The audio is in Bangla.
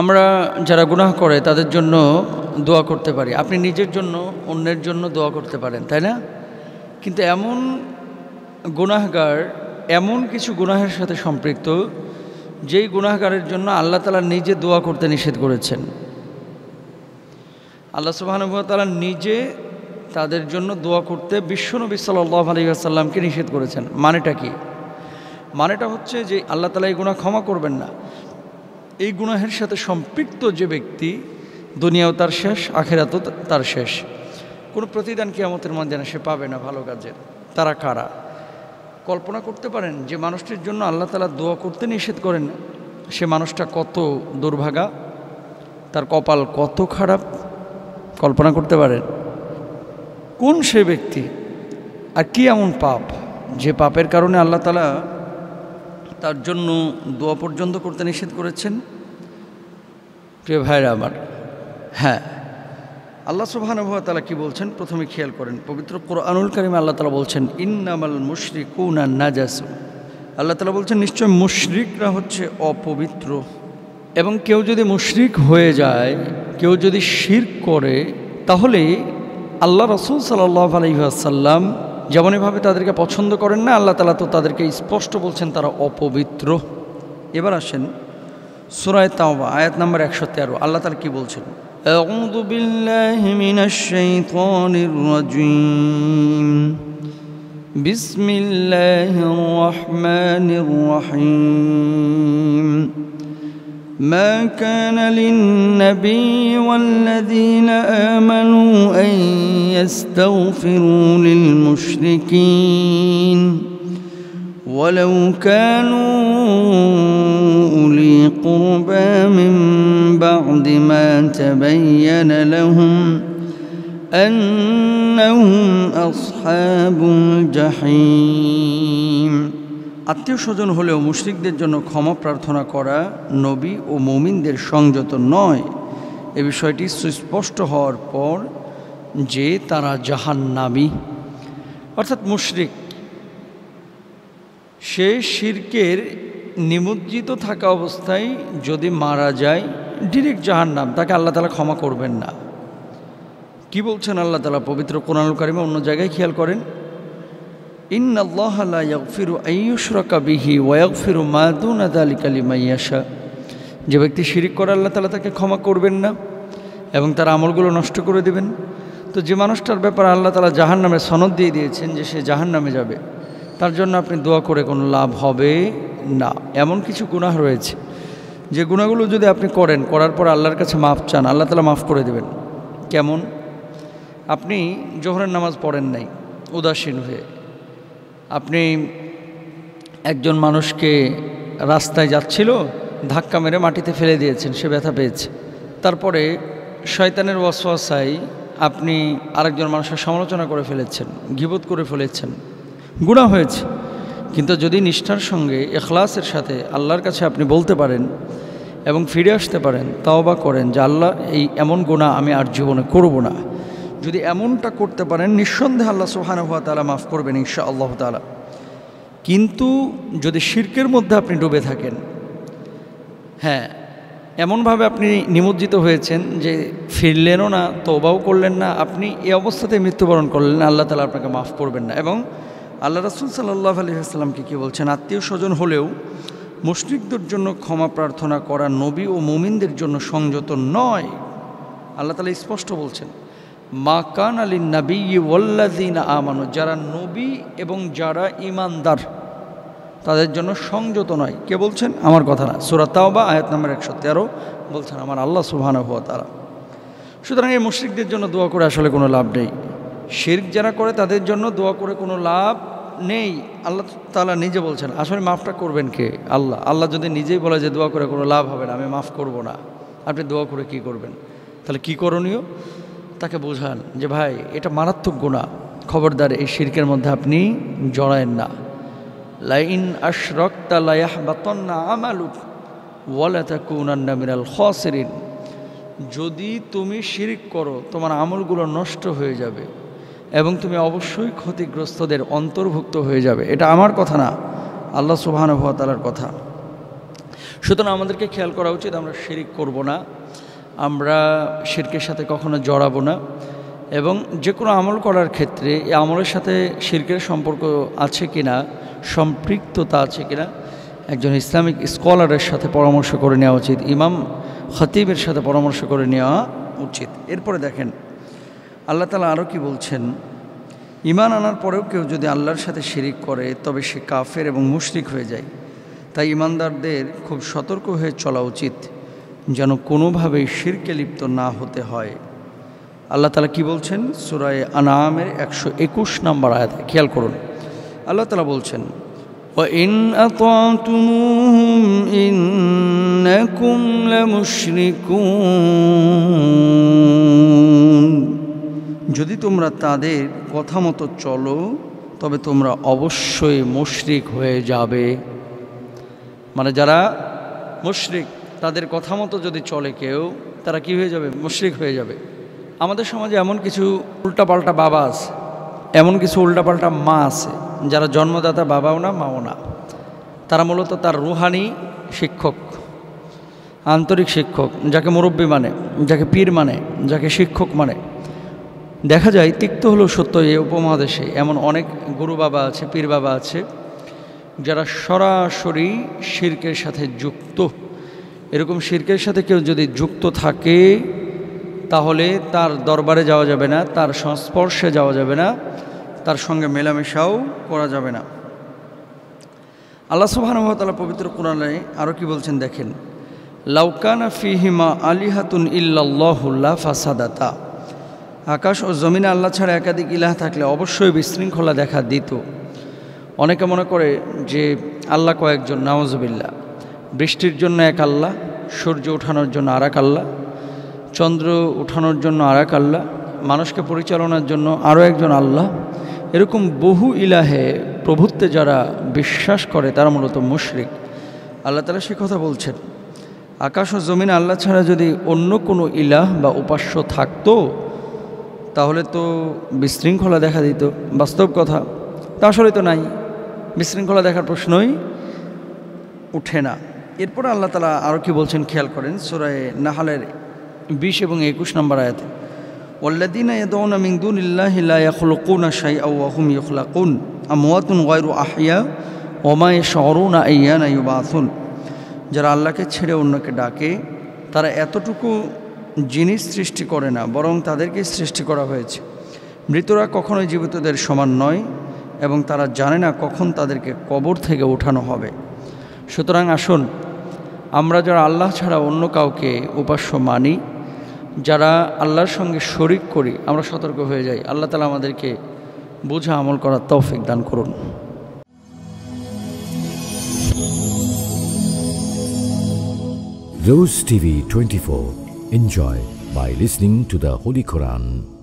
আমরা যারা গুনাহ করে তাদের জন্য দোয়া করতে পারি আপনি নিজের জন্য অন্যের জন্য দোয়া করতে পারেন তাই না কিন্তু এমন গুনাহগার এমন কিছু গুনাহের সাথে সম্পৃক্ত যেই গুনাহগারের জন্য আল্লাহ তালা নিজে দোয়া করতে নিষেধ করেছেন আল্লাহ তালা নিজে তাদের জন্য দোয়া করতে বিশ্বনবী সাল্লাহ আলী আসাল্লামকে নিষেধ করেছেন মানেটা কি মানেটা হচ্ছে যে আল্লাহ তালা এই গুণা ক্ষমা করবেন না এই গুনাহের সাথে সম্পৃক্ত যে ব্যক্তি দুনিয়াও তার শেষ আখেরাতও তার শেষ কোনো প্রতিদান আমাদের কিয়ামতের যেন সে পাবে না ভালো কাজের তারা কারা কল্পনা করতে পারেন যে মানুষটির জন্য আল্লাহ তালা দোয়া করতে নিষেধ করেন সে মানুষটা কত দুর্ভাগা তার কপাল কত খারাপ কল্পনা করতে পারেন কোন সে ব্যক্তি আর কি এমন পাপ যে পাপের কারণে আল্লাহ তালা তার জন্য দোয়া পর্যন্ত করতে নিষেধ করেছেন প্রিয় ভাইরা আমার হ্যাঁ আল্লাহ সুবাহানুভা তালা কি বলছেন প্রথমে খেয়াল করেন পবিত্র আনুল কারিমে আল্লাহ তালা বলছেন ইন্নামাল মুশরিক না নাজাসু আল্লাহ তালা বলছেন নিশ্চয় মুশরিকরা হচ্ছে অপবিত্র এবং কেউ যদি মুশরিক হয়ে যায় কেউ যদি শির করে তাহলে আল্লাহ রসুল সাল্লাহ আলহিহাসাল্লাম যেমন এভাবে তাদেরকে পছন্দ করেন না আল্লাহ তালা তো তাদেরকে স্পষ্ট বলছেন তারা অপবিত্র এবার আসেন সুরায় তাওবা আয়াত নাম্বার একশো তেরো আল্লাহ তালা কী বলছেন أعوذ بالله من الشيطان الرجيم بسم الله الرحمن الرحيم ما كان للنبي والذين آمنوا أن يستغفروا للمشركين ولو كانوا أولي قربى من بعد ما تبين لهم أنهم أصحاب الجحيم আত্মীয় স্বজন হলেও মুশ্রিকদের জন্য ক্ষমা প্রার্থনা করা নবী ও মুমিনদের সংযত নয় এ বিষয়টি সুস্পষ্ট হওয়ার পর যে তারা নামি অর্থাৎ মুশরিক সে শির্কের নিমজ্জিত থাকা অবস্থায় যদি মারা যায় ডিরেক্ট জাহান্নাম তাকে আল্লাহ তালা ক্ষমা করবেন না কি বলছেন আল্লাহ তালা পবিত্র কোরআনুল কারিমে অন্য জায়গায় খেয়াল করেন যে ব্যক্তি শিরিক করে আল্লাহ তালা তাকে ক্ষমা করবেন না এবং তার আমলগুলো নষ্ট করে দেবেন তো যে মানুষটার ব্যাপারে আল্লাহ তালা জাহান নামে সনদ দিয়ে দিয়েছেন যে সে জাহান নামে যাবে তার জন্য আপনি দোয়া করে কোনো লাভ হবে না এমন কিছু গুণাহ রয়েছে যে গুণাগুলো যদি আপনি করেন করার পর আল্লাহর কাছে মাফ চান আল্লাহ তালা মাফ করে দেবেন কেমন আপনি জোহরের নামাজ পড়েন নাই উদাসীন হয়ে আপনি একজন মানুষকে রাস্তায় যাচ্ছিল ধাক্কা মেরে মাটিতে ফেলে দিয়েছেন সে ব্যথা পেয়েছে তারপরে শয়তানের ওয়াসওয়াসায় আপনি আরেকজন মানুষের সমালোচনা করে ফেলেছেন ঘিবোধ করে ফেলেছেন গুণা হয়েছে কিন্তু যদি নিষ্ঠার সঙ্গে এখলাসের সাথে আল্লাহর কাছে আপনি বলতে পারেন এবং ফিরে আসতে পারেন তাও বা করেন যে আল্লাহ এই এমন গুণা আমি আর জীবনে করব না যদি এমনটা করতে পারেন নিঃসন্দেহে আল্লাহ সুহান হুয়া তালা মাফ করবেন ঈশ্বা আল্লাহ তালা কিন্তু যদি শির্কের মধ্যে আপনি ডুবে থাকেন হ্যাঁ এমনভাবে আপনি নিমজ্জিত হয়েছেন যে ফিরলেনও না তবাও করলেন না আপনি এ অবস্থাতে মৃত্যুবরণ করলেন আল্লাহ তালা আপনাকে মাফ করবেন না এবং আল্লাহ রাসুল সাল্লাহ আলহিহাস্লামকে কী বলছেন আত্মীয় স্বজন হলেও মুশরিকদের জন্য ক্ষমা প্রার্থনা করা নবী ও মুমিনদের জন্য সংযত নয় আল্লাহ তালা স্পষ্ট বলছেন মা কান আলী নবী ওল্লাদিন আমানো যারা নবী এবং যারা ইমানদার তাদের জন্য সংযত নয় কে বলছেন আমার কথা না সুরাতাও বা আয়াত নাম্বার একশো তেরো বলছেন আমার আল্লাহ সুবাহানা হওয়া তারা সুতরাং এই মুশ্রিকদের জন্য দোয়া করে আসলে কোনো লাভ নেই শির্ক যারা করে তাদের জন্য দোয়া করে কোনো লাভ নেই আল্লাহ তালা নিজে বলছেন আসলে মাফটা করবেন কে আল্লাহ আল্লাহ যদি নিজেই বলে যে দোয়া করে কোনো লাভ হবে না আমি মাফ করব না আপনি দোয়া করে কি করবেন তাহলে কি করণীয় তাকে বোঝান যে ভাই এটা মারাত্মক গুণা খবরদার এই শির্কের মধ্যে আপনি জড়ায়েন না লাইন আশরক্তা লায়াহবাতন্না আমালুক ওয়ালাতাকুনান্না মিনাল খসরিন যদি তুমি শিরিক করো তোমার আমলগুলো নষ্ট হয়ে যাবে এবং তুমি অবশ্যই ক্ষতিগ্রস্তদের অন্তর্ভুক্ত হয়ে যাবে এটা আমার কথা না আল্লাহ তালার কথা সুতরাং আমাদেরকে খেয়াল করা উচিত আমরা শিরিক করব না আমরা শিরকের সাথে কখনো জড়াবো না এবং যে কোনো আমল করার ক্ষেত্রে এই আমলের সাথে শিরকের সম্পর্ক আছে কি না সম্পৃক্ততা আছে কিনা একজন ইসলামিক স্কলারের সাথে পরামর্শ করে নেওয়া উচিত ইমাম খতিবের সাথে পরামর্শ করে নেওয়া উচিত এরপরে দেখেন আল্লাহ তালা আরও কি বলছেন ইমান আনার পরেও কেউ যদি আল্লাহর সাথে শিরিক করে তবে সে কাফের এবং মুশরিক হয়ে যায় তাই ইমানদারদের খুব সতর্ক হয়ে চলা উচিত যেন কোনোভাবেই শিরকে লিপ্ত না হতে হয় আল্লাহ তালা কি বলছেন সুরায় আনামের একশো একুশ নম্বর আয়াত খেয়াল করুন আল্লাহ তালা বলছেন যদি তোমরা তাদের কথা মতো চলো তবে তোমরা অবশ্যই মশরিক হয়ে যাবে মানে যারা মুশরিক তাদের কথা মতো যদি চলে কেউ তারা কি হয়ে যাবে মশরিক হয়ে যাবে আমাদের সমাজে এমন কিছু উল্টাপাল্টা বাবা আছে এমন কিছু উল্টাপাল্টা মা আছে যারা জন্মদাতা বাবাও না মাও না তারা মূলত তার রুহানি শিক্ষক আন্তরিক শিক্ষক যাকে মুরব্বী মানে যাকে পীর মানে যাকে শিক্ষক মানে দেখা যায় তিক্ত হলো সত্য এই উপমহাদেশে এমন অনেক গুরু বাবা আছে পীর বাবা আছে যারা সরাসরি শির্কের সাথে যুক্ত এরকম শির্কের সাথে কেউ যদি যুক্ত থাকে তাহলে তার দরবারে যাওয়া যাবে না তার সংস্পর্শে যাওয়া যাবে না তার সঙ্গে মেলামেশাও করা যাবে না আল্লাহ সুবাহানুভাতালা পবিত্র কোরআনে আরও কি বলছেন দেখেন লাউকানা ফিহিমা আলিহাতুন ইল্লাল্লাহুল্লাহ ফাসাদাতা আকাশ ও জমিনে আল্লাহ ছাড়া একাধিক ইলাহ থাকলে অবশ্যই বিশৃঙ্খলা দেখা দিত অনেকে মনে করে যে আল্লাহ কয়েকজন নওয়াজবিল্লা বৃষ্টির জন্য এক আল্লাহ সূর্য ওঠানোর জন্য আর এক আল্লাহ চন্দ্র উঠানোর জন্য আর এক আল্লাহ মানুষকে পরিচালনার জন্য আরও একজন আল্লাহ এরকম বহু ইলাহে প্রভুত্বে যারা বিশ্বাস করে তারা মূলত মুশরিক আল্লাহ তালা সে কথা বলছেন আকাশ ও জমিন আল্লাহ ছাড়া যদি অন্য কোনো ইলাহ বা উপাস্য থাকতো তাহলে তো বিশৃঙ্খলা দেখা দিত বাস্তব কথা তা আসলে তো নাই বিশৃঙ্খলা দেখার প্রশ্নই উঠে না এরপর আল্লাহ তালা আরও কি বলছেন খেয়াল করেন সোরায় নাহালের বিশ এবং একুশ নম্বর আয়াতে والذين يدعون من دون الله لا يخلقون شيئا وهم يخلقون أموات غير أحياء وما يشعرون أيان يبعثون যারা আল্লাহকে ছেড়ে অন্যকে ডাকে তারা এতটুকু জিনিস সৃষ্টি করে না বরং তাদেরকে সৃষ্টি করা হয়েছে মৃতরা কখনোই জীবিতদের সমান নয় এবং তারা জানে না কখন তাদেরকে কবর থেকে ওঠানো হবে সুতরাং আসুন আমরা যারা আল্লাহ ছাড়া অন্য কাউকে উপাস্য মানি যারা আল্লাহর সঙ্গে শরিক করি আমরা সতর্ক হয়ে যাই আল্লাহ তালা আমাদেরকে বোঝা আমল করার তৌফিক দান করুন Rose TV 24. Enjoy by listening to the Holy Quran.